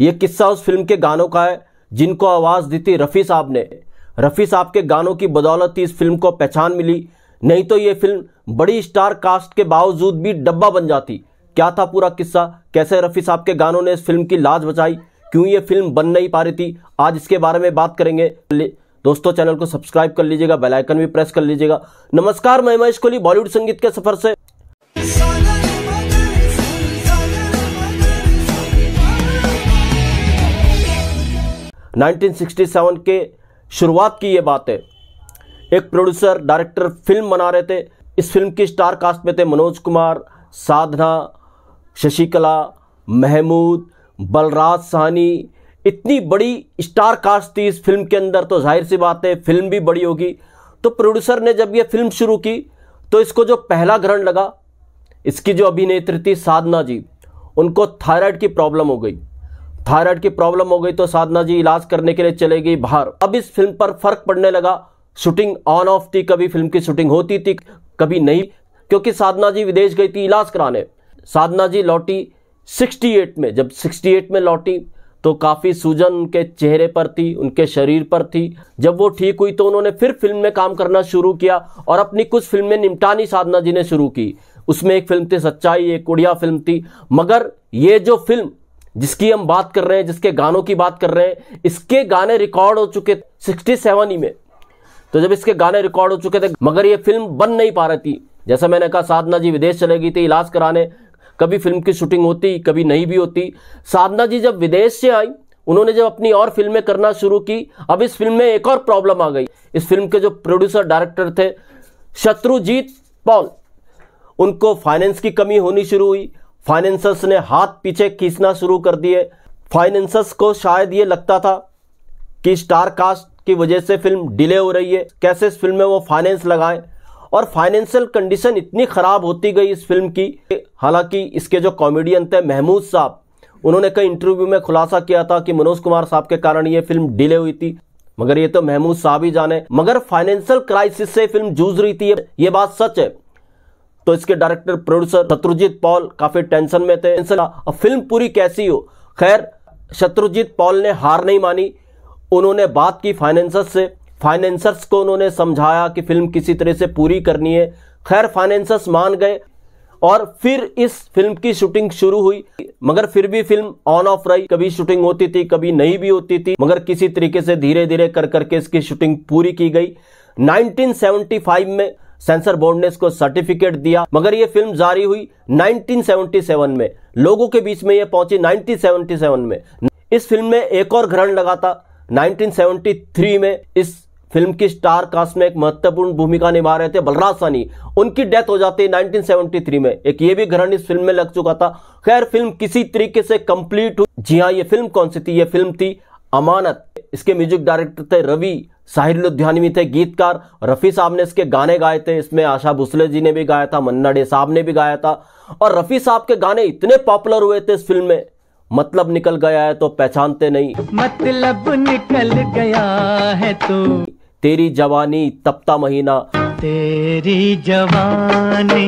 ये किस्सा उस फिल्म के गानों का है जिनको आवाज़ दी थी रफ़ी साहब ने रफ़ी साहब के गानों की बदौलत ही इस फिल्म को पहचान मिली नहीं तो ये फिल्म बड़ी स्टार कास्ट के बावजूद भी डब्बा बन जाती क्या था पूरा किस्सा कैसे रफ़ी साहब के गानों ने इस फिल्म की लाज बचाई क्यों ये फिल्म बन नहीं पा रही थी आज इसके बारे में बात करेंगे दोस्तों चैनल को सब्सक्राइब कर लीजिएगा बेल आइकन भी प्रेस कर लीजिएगा नमस्कार मैं महेश कोहली बॉलीवुड संगीत के सफर से 1967 के शुरुआत की ये बात है एक प्रोड्यूसर डायरेक्टर फिल्म बना रहे थे इस फिल्म की स्टार कास्ट में थे मनोज कुमार साधना शशिकला महमूद बलराज सहनी इतनी बड़ी स्टार कास्ट थी इस फिल्म के अंदर तो जाहिर सी बात है फिल्म भी बड़ी होगी तो प्रोड्यूसर ने जब ये फिल्म शुरू की तो इसको जो पहला ग्रहण लगा इसकी जो अभिनेत्री थी साधना जी उनको थायराइड की प्रॉब्लम हो गई थायराइड की प्रॉब्लम हो गई तो साधना जी इलाज करने के लिए चले गई बाहर अब इस फिल्म पर फर्क पड़ने लगा शूटिंग ऑन ऑफ थी कभी फिल्म की शूटिंग होती थी कभी नहीं क्योंकि साधना जी विदेश गई थी इलाज कराने साधना जी लौटी 68 में जब 68 में लौटी तो काफ़ी सूजन उनके चेहरे पर थी उनके शरीर पर थी जब वो ठीक हुई तो उन्होंने फिर फिल्म में काम करना शुरू किया और अपनी कुछ फिल्में निमटानी साधना जी ने शुरू की उसमें एक फिल्म थी सच्चाई एक उड़िया फिल्म थी मगर ये जो फिल्म जिसकी हम बात कर रहे हैं जिसके गानों की बात कर रहे हैं इसके गाने रिकॉर्ड हो चुके सिक्सटी सेवन ही में तो जब इसके गाने रिकॉर्ड हो चुके थे मगर ये फिल्म बन नहीं पा रही थी जैसा मैंने कहा साधना जी विदेश चले गई थी इलाज कराने कभी फिल्म की शूटिंग होती कभी नहीं भी होती साधना जी जब विदेश से आई उन्होंने जब अपनी और फिल्में करना शुरू की अब इस फिल्म में एक और प्रॉब्लम आ गई इस फिल्म के जो प्रोड्यूसर डायरेक्टर थे शत्रुजीत पॉल उनको फाइनेंस की कमी होनी शुरू हुई फाइनेंसर्स ने हाथ पीछे खींचना शुरू कर दिए फाइनेंसर्स को शायद ये लगता था कि स्टार कास्ट की वजह से फिल्म डिले हो रही है कैसे इस फिल्म में वो फाइनेंस लगाए और फाइनेंशियल कंडीशन इतनी ख़राब होती गई इस फिल्म की हालांकि इसके जो कॉमेडियन थे महमूद साहब उन्होंने कई इंटरव्यू में खुलासा किया था कि मनोज कुमार साहब के कारण ये फिल्म डिले हुई थी मगर ये तो महमूद साहब ही जाने मगर फाइनेंशियल क्राइसिस से फिल्म जूझ रही थी ये बात सच है तो इसके डायरेक्टर प्रोड्यूसर शत्रुजीत पॉल काफी टेंशन में थे अब फिल्म पूरी कैसी हो खैर शत्रुजीत पॉल ने हार नहीं मानी उन्होंने बात की फाइनेंसर्स से फाइनेंसर्स को उन्होंने समझाया कि फिल्म किसी तरह से पूरी करनी है खैर फाइनेंसर्स मान गए और फिर इस फिल्म की शूटिंग शुरू हुई मगर फिर भी फिल्म ऑन ऑफ रही कभी शूटिंग होती थी कभी नहीं भी होती थी मगर किसी तरीके से धीरे धीरे कर करके इसकी शूटिंग पूरी की गई 1975 में सेंसर बोर्ड ने इसको सर्टिफिकेट दिया मगर ये फिल्म जारी हुई 1977 में लोगों के बीच में ये पहुंची 1977 में इस फिल्म में एक और ग्रहण लगा था 1973 में इस फिल्म की स्टार कास्ट में एक महत्वपूर्ण भूमिका निभा रहे थे बलराज सानी उनकी डेथ हो जाती है 1973 में एक ये भी ग्रहण इस फिल्म में लग चुका था खैर फिल्म किसी तरीके से कंप्लीट हुई जी हाँ ये फिल्म कौन सी थी ये फिल्म थी अमानत इसके म्यूजिक डायरेक्टर थे रवि साहिर लुधियानवी थे गीतकार रफ़ी साहब ने इसके गाने गाए थे इसमें आशा भुसले जी ने भी गाया था मन्ना डे साहब ने भी गाया था और रफ़ी साहब के गाने इतने पॉपुलर हुए थे इस फिल्म में मतलब निकल गया है तो पहचानते नहीं मतलब निकल गया है तो तेरी जवानी तपता महीना तेरी जवानी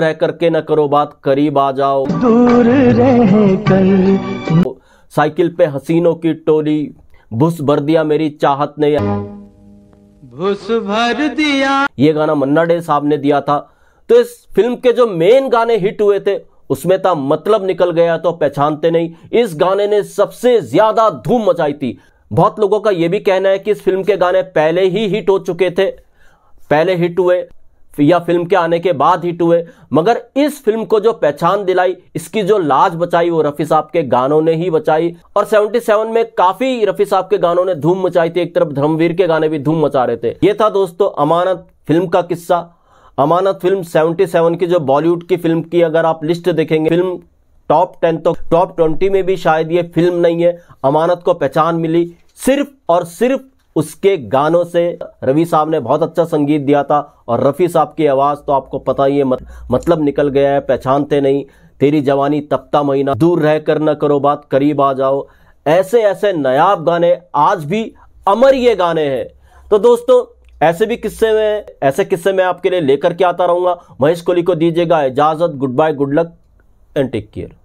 रह करके न करो बात करीब आ जाओ दूर रह कर साइकिल पे हसीनों की टोली भुस भर दिया मेरी चाहत ने भुस भर दिया ये गाना मन्ना डे साहब ने दिया था तो इस फिल्म के जो मेन गाने हिट हुए थे उसमें था मतलब निकल गया तो पहचानते नहीं इस गाने ने सबसे ज्यादा धूम मचाई थी बहुत लोगों का यह भी कहना है कि इस फिल्म के गाने पहले ही हिट हो चुके थे पहले हिट हुए या फिल्म के आने के बाद हिट हुए मगर इस फिल्म को जो पहचान दिलाई इसकी जो लाज बचाई वो रफी साहब के गानों ने ही बचाई और 77 में काफी रफी साहब के गानों ने धूम मचाई थी एक तरफ धर्मवीर के गाने भी धूम मचा रहे थे ये था दोस्तों अमानत फिल्म का किस्सा अमानत फिल्म 77 की जो बॉलीवुड की फिल्म की अगर आप लिस्ट देखेंगे फिल्म टॉप टेन तो टॉप ट्वेंटी में भी शायद ये फिल्म नहीं है अमानत को पहचान मिली सिर्फ और सिर्फ उसके गानों से रवि साहब ने बहुत अच्छा संगीत दिया था और रफ़ी साहब की आवाज़ तो आपको पता ही है मत, मतलब निकल गया है पहचानते नहीं तेरी जवानी तपता महीना दूर रह कर न करो बात करीब आ जाओ ऐसे ऐसे नयाब गाने आज भी अमर ये गाने हैं तो दोस्तों ऐसे भी किस्से में ऐसे किस्से में आपके लिए लेकर के आता रहूंगा महेश कोहली को दीजिएगा इजाज़त good bye good luck and take care